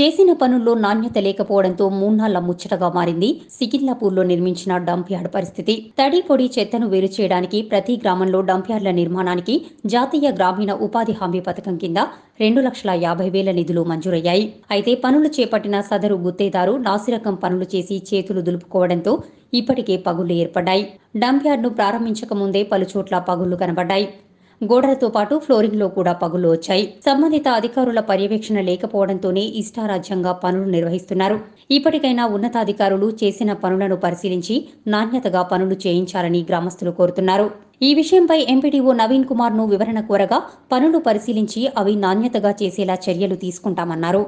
చేసిన పనుల్లో నాణ్యత లేకపోవడంతో మూన్నాళ్ల ముచ్చటగా మారింది సికింద్లాపూర్లో నిర్మించిన డంప్ యార్డ్ పరిస్థితి తడి పొడి చెత్తను వేరు చేయడానికి ప్రతి గ్రామంలో డంప్ యార్డ్ల నిర్మాణానికి జాతీయ గ్రామీణ ఉపాధి హామీ పథకం కింద రెండు లక్షల యాభై వేల నిధులు మంజూరయ్యాయి అయితే పనులు చేపట్టిన సదరు గుత్తేదారు నాసిరకం పనులు చేసి చేతులు దులుపుకోవడంతో ఇప్పటికే పగుళ్లు ఏర్పడ్డాయి డంప్ ప్రారంభించక ముందే పలుచోట్ల పగుళ్లు కనబడ్డాయి గోడలతో పాటు ఫ్లోరింగ్లో కూడా పగులు వచ్చాయి సంబంధిత అధికారుల పర్యవేక్షణ లేకపోవడంతోనే ఇష్టారాజ్యంగా పనులు నిర్వహిస్తున్నారు ఇప్పటికైనా ఉన్నతాధికారులు చేసిన పనులను పరిశీలించి నాణ్యతగా పనులు చేయించాలని గ్రామస్తులు కోరుతున్నారు ఈ విషయంపై ఎంపీడీఓ నవీన్ కుమార్ ను వివరణ కోరగా పనులు పరిశీలించి అవి నాణ్యతగా చేసేలా చర్యలు తీసుకుంటామన్నారు